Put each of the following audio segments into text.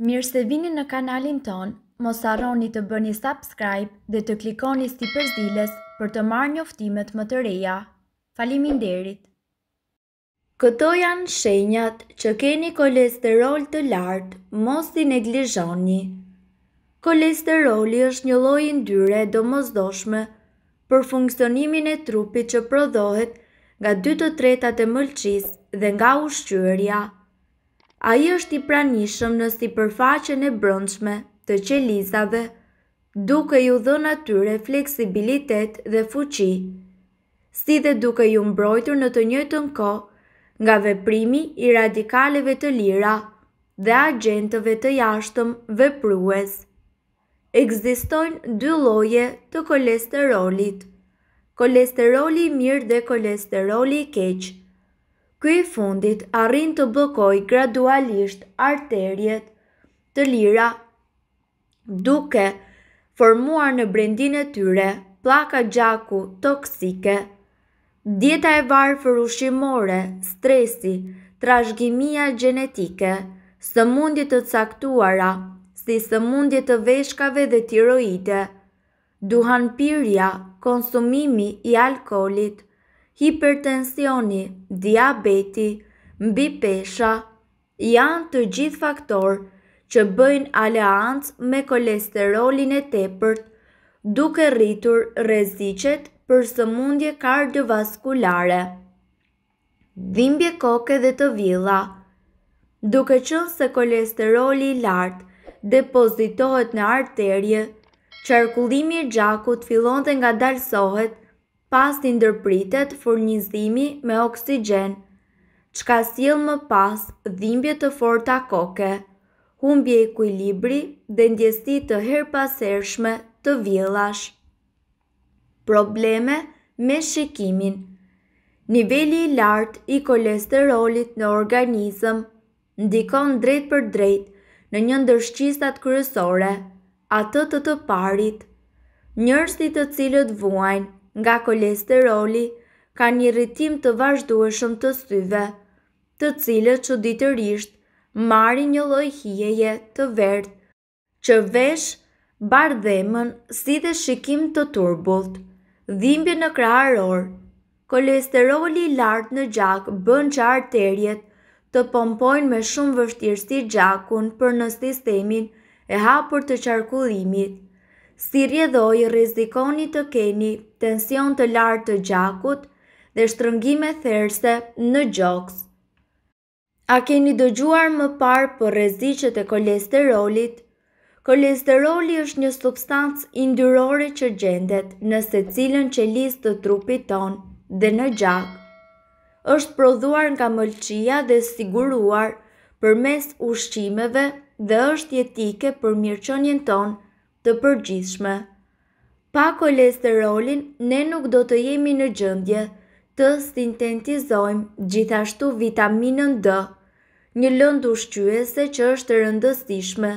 Mirë se vini në kanalin ton, mos arroni të bëni subscribe dhe të klikoni sti përzdiles për të marrë një më të reja. Falimin derit! Këto janë shenjat që keni kolesterol të lartë, mos i neglizhoni. Kolesteroli është një lojin dyre do mos doshme për funksionimin e trupit që prodohet nga 2 të 3 të mëlqis dhe nga ushqyërja a i është i pranishëm në si përfaqen e brëndshme të qelizave, duke ju dhe natyre fleksibilitet dhe fuqi, si dhe duke ju mbrojtur në të njëtën ko nga veprimi i radikaleve të lira dhe agentëve të jashtëm veprues. Egzistojnë dy loje të kolesterolit, kolesteroli mirë dhe kolesteroli keqë, Këj fundit arrin të blokoj gradualisht arterjet të lira duke formuar në brendin e tyre plaka gjaku toksike. Dieta e varë për ushimore, stresi, trashgimia genetike, së mundit të caktuara, si së mundit të veshkave dhe tiroide, duhan pyrja, konsumimi i alkolit, hipertensioni, diabeti, mbi pesha, janë të gjithë faktor që bëjnë aleanc me kolesterolin e tepërt, duke rritur rezicet për sëmundje kardiovaskulare. Dhimbje koke dhe të vila Duke qënë se kolesteroli i lartë depozitohet në arterje, qarkullimi i gjakut fillon dhe nga dalsohet pas të ndërpritet furnizimi me oksigen, qka s'il më pas dhimbje të forta koke, humbje e kujlibri dhe ndjesti të her pasershme të vjelash. Probleme me shikimin Nivelli i lartë i kolesterolit në organizëm ndikon drejt për drejt në një ndërshqistat kryesore, atë të të parit. Njërës të cilët vuajnë nga kolesteroli, ka një rritim të vazhdueshëm të syve, të cilët që ditërrisht marrin një lloj hijeje të verdh që vesh bardhëmën si dhe shikim të turbullt. Dhimbje në kraharor, kolesteroli i lartë në gjak bën që arterjet të pompojnë me shumë vështirësi gjakun për në sistemin e hapur të qarkullimit si rjedhoj rizikoni të keni tension të lartë të gjakut dhe shtrëngime therse në gjoks. A keni dëgjuar më parë për rezicet e kolesterolit? Kolesteroli është një substancë indyrore që gjendet në cilën që listë të trupit tonë dhe në gjak. është prodhuar nga mëlqia dhe siguruar për mes ushqimeve dhe është jetike për mirëqonjen tonë të përgjithshme. Pa kolesterolin, ne nuk do të jemi në gjëndje të sintetizojmë gjithashtu vitaminën D, një lëndu shqyese që është rëndësishme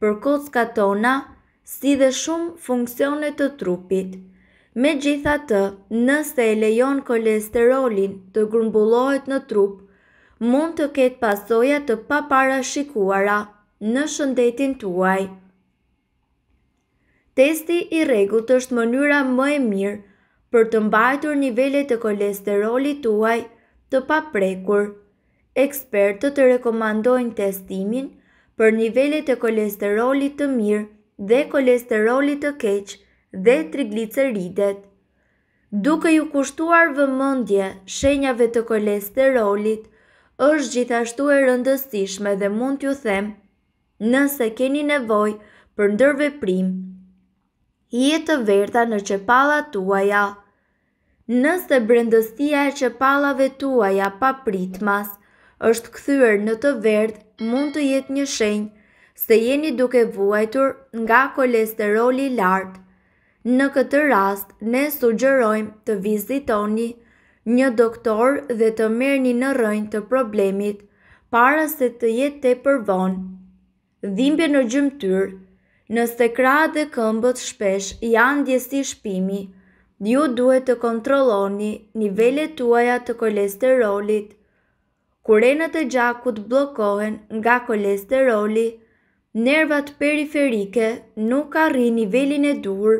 për kocka tona si dhe shumë funksionet të trupit. Me gjitha të, nëse e lejon kolesterolin të grumbullohet në trup, mund të ketë pasoja të papara shikuara në shëndetin tuaj. Testi i regullt është mënyra më e mirë për të mbajtur nivellet e kolesterolit tuaj të paprekur. Ekspertët të rekomandojnë testimin për nivellet e kolesterolit të mirë dhe kolesterolit të keqë dhe trigliceridet. Duke ju kushtuar vëmëndje shenjave të kolesterolit, është gjithashtu e rëndësishme dhe mund t'ju them, nëse keni nevoj për ndërve primë, jetë të verta në qepala tuaja. Nëse brendëstia e qepalave tuaja pa pritmas, është këthyër në të verdh mund të jetë një shenjë, se jeni duke vuajtur nga kolesteroli lartë. Në këtë rast, ne sugjerojmë të vizitoni një doktor dhe të merni në rënjë të problemit, para se të jetë të përvonë. Dhimbje në gjymëtyrë, nëse kra dhe këmbët shpesh janë djesti shpimi, ju duhet të kontroloni nivellet tuaja të kolesterolit. Kurenat e gjakut blokohen nga kolesteroli, nervat periferike nuk arri nivellin e dur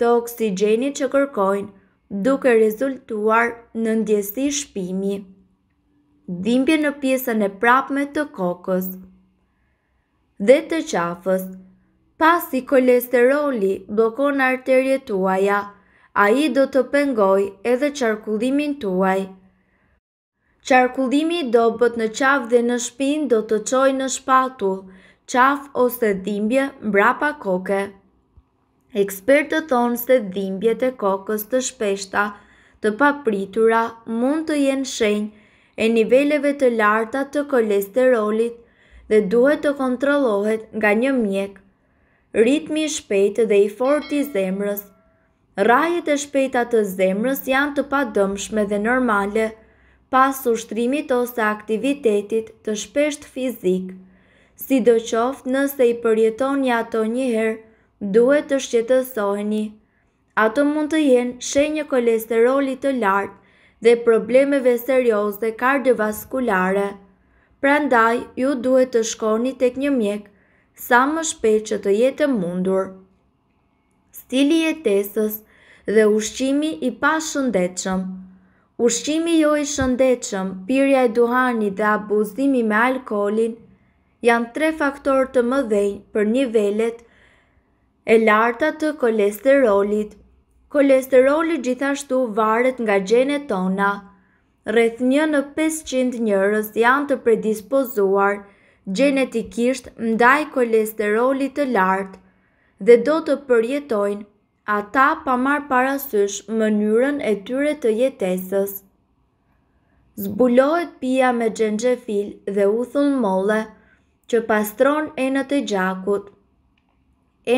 të oksigenit që kërkojnë duke rezultuar në ndjesi shpimi. Dhimbje në pjesën e prapme të kokës dhe të qafës, pas i kolesteroli blokon arterje tuaja, a i do të pengoj edhe qarkullimin tuaj. Qarkullimi do bët në qaf dhe në shpin do të qoj në shpatu, qaf ose dhimbje mbrapa koke. Ekspertë të thonë se dhimbje të kokës të shpeshta të papritura mund të jenë shenjë e niveleve të larta të kolesterolit dhe duhet të kontrolohet nga një mjekë ritmi i shpejtë dhe i fortë i zemrës. Rajet e shpejta të zemrës janë të padëmshme dhe normale pas ushtrimit ose aktivitetit të shpesht fizik. Si do qoftë nëse i përjeton një ato njëherë, duhet të shqetësoheni. Ato mund të jenë shenjë kolesteroli të lartë dhe problemeve serioze kardiovaskulare. Prandaj, ju duhet të shkoni tek një mjekë sa më shpejt që të jetë mundur. Stili i jetesës dhe ushqimi i pa shëndetshëm. Ushqimi jo i shëndetshëm, pirja e duhanit dhe abuzimi me alkoolin janë tre faktor të mëdhenj për nivelet e larta të kolesterolit. Kolesteroli gjithashtu varet nga gjenet tona. Rreth 1 në 500 njerëz janë të predispozuar Gjenetikisht ndaj kolesterolit të lartë dhe do të përjetojnë ata pa marë parasysh mënyrën e tyre të jetesës. Zbulohet pia me gjengjefil dhe uthull molle që pastron enët e gjakut.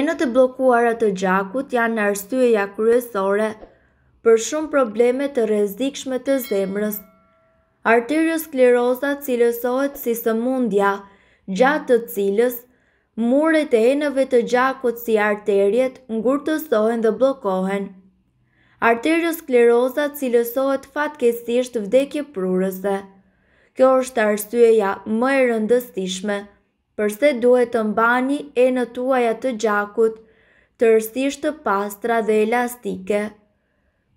Enët e blokuarat të gjakut janë arsyeja kryesore për shumë probleme të rezikshme të zemrës. Arterioskleroza cilësohet si së mundja të gjatë të cilës muret e enëve të gjakut si arterjet ngurtësohen dhe blokohen. Arterjës skleroza cilësohet fatkesisht vdekje prurëse. Kjo është arsyeja më e rëndësishme, përse duhet të mbani e në tuaja të gjakut, të rësisht të pastra dhe elastike.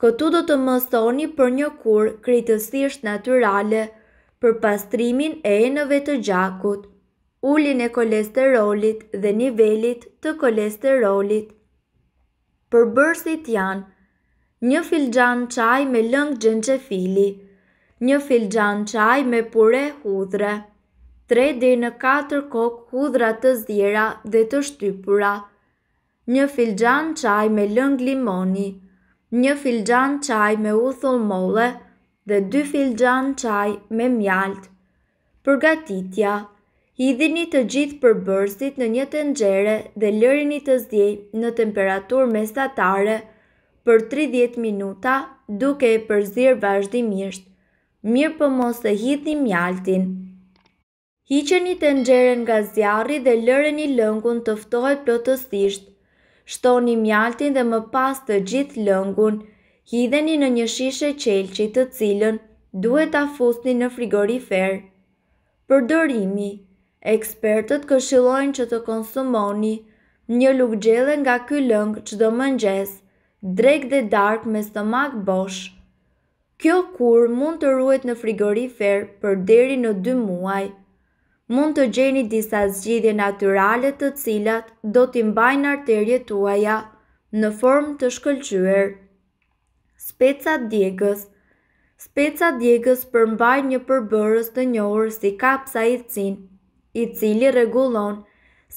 Këtu do të mësoni për një kur kritësisht naturale për pastrimin e enëve të gjakut ullin e kolesterolit dhe nivelit të kolesterolit. Për bërësit janë, një filgjan qaj me lëngë gjenqe një filgjan qaj me pure hudre, 3 dhe në 4 kokë hudra të zdjera dhe të shtypura, një filgjan qaj me lëngë limoni, një filgjan qaj me uthull mole dhe 2 filgjan qaj me mjalt. Përgatitja, përgatitja, Hidhini të gjithë për bërësit në një të nxere dhe lërini të zdjej në temperatur mesatare për 30 minuta duke e përzirë vazhdimisht. Mirë për po mos të hidhni mjaltin. Hiqeni të nxere nga zjarri dhe lërini lëngun tëftohet plotësisht. Shtoni mjaltin dhe më pas të gjithë lëngun, hidheni në një shishe qelqit të cilën duhet a fusni në frigoriferë. Përdorimi Ekspertët këshilojnë që të konsumoni një lukë gjele nga ky lëngë që do mëngjes, drejk dhe dark me stomak bosh. Kjo kur mund të ruet në frigorifer për deri në 2 muaj. Mund të gjeni disa zgjidhje naturale të cilat do t'i mbajnë arterje tuaja në form të shkëllqyër. Speca djegës Speca djegës përmbaj një përbërës të njohër si kapsa i cinë i cili regulon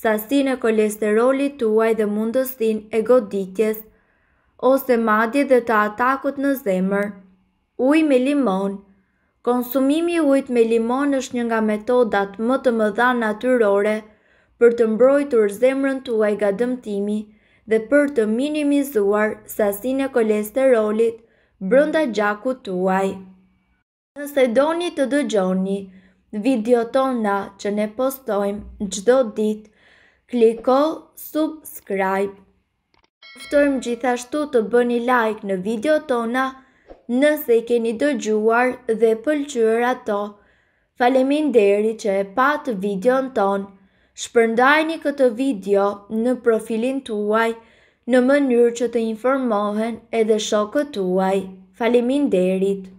sasin e kolesterolit tuaj dhe mundësin e goditjes, ose madje dhe të atakut në zemër. Uj me limon Konsumimi ujt me limon është një nga metodat më të mëdha natyrore për të mbrojtur zemrën tuaj ga dëmtimi dhe për të minimizuar sasin e kolesterolit brënda gjakut tuaj. Nëse doni të dëgjoni, video tona që ne postojmë gjdo dit, kliko subscribe. Uftojmë gjithashtu të bëni like në video tona nëse i keni dëgjuar dhe pëlqyër ato. Falemin deri që e patë video në tonë. Shpërndajni këtë video në profilin tuaj në mënyrë që të informohen edhe shokët tuaj. Falemin derit.